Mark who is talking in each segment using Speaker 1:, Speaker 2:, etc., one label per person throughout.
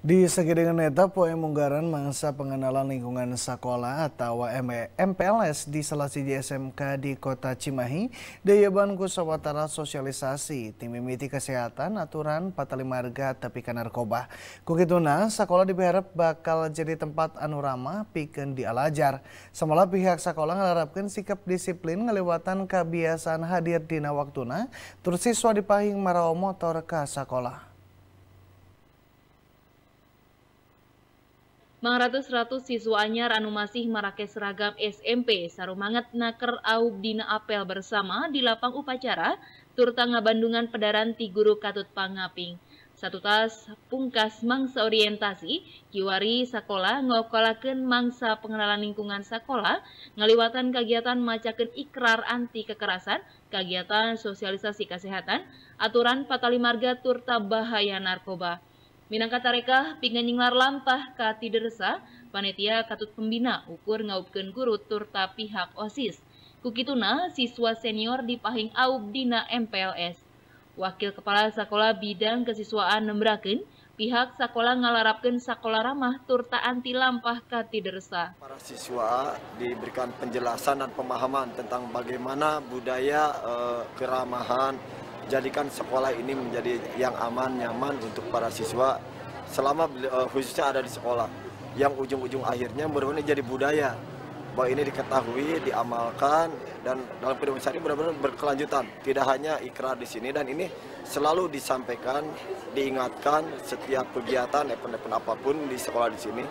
Speaker 1: Di dengan eta poe munggaran mangsa pengenalan lingkungan sekolah atau MPLS e, di salah siji SMK di kota Cimahi, dayaban ku sawatara sosialisasi, tim imiti kesehatan, aturan, tapi tepi narkoba. Kukituna, sekolah diharap bakal jadi tempat anurama ramah pikeun dialajar. Samalah pihak sekolah ngharapkan sikap disiplin ngelewatan kebiasaan hadir dina waktuna, terus siswa dipahing marawa motor ke sekolah.
Speaker 2: Mangratus-ratus siswanya Ranu Masih merakai seragam SMP Sarumangat Naker Aub Dina Apel bersama di lapang upacara Turtanga Bandungan Pedaran guru Katut Pangaping. Satu tas pungkas mangsa orientasi, kiwari sekolah ngokolaken mangsa pengenalan lingkungan sekolah, ngaliwatan kegiatan macakan ikrar anti kekerasan, kegiatan sosialisasi kesehatan, aturan patali marga turta bahaya narkoba. Minangkatareka pinganyinglar lampah ka tideresa, panitia katut pembina ukur ngaubkeun guru turta pihak OSIS. Kukituna siswa senior di Pahing Aub Dina MPLS. Wakil Kepala Sekolah Bidang Kesiswaan Nembraken, pihak sekolah ngalarapkan sekolah ramah turta anti lampah ka tideresa. Para
Speaker 3: siswa diberikan penjelasan dan pemahaman tentang bagaimana budaya eh, keramahan, jadikan sekolah ini menjadi yang aman, nyaman untuk para siswa selama uh, khususnya ada di sekolah. Yang ujung-ujung akhirnya benar-benar jadi budaya bahwa ini diketahui, diamalkan dan dalam kehidupan ini benar-benar berkelanjutan. Tidak hanya ikrar di sini dan ini selalu disampaikan, diingatkan setiap kegiatan, event-event apapun di sekolah di sini.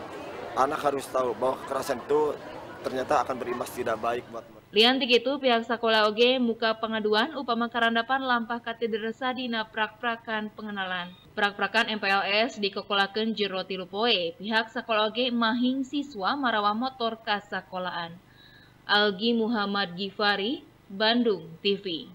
Speaker 3: Anak harus tahu bahwa kekerasan itu ternyata akan berimbas tidak baik buat mereka.
Speaker 2: Lianti itu pihak sekolah oge muka pengaduan upama karandapan lampah katederesa di prak-prakan pengenalan. Prak-prakan MPLS dikokolakeun jero tilu poe, pihak sekolah oge mahing siswa marawa motor ka sekolahan. Algi Muhammad Gifari, Bandung TV.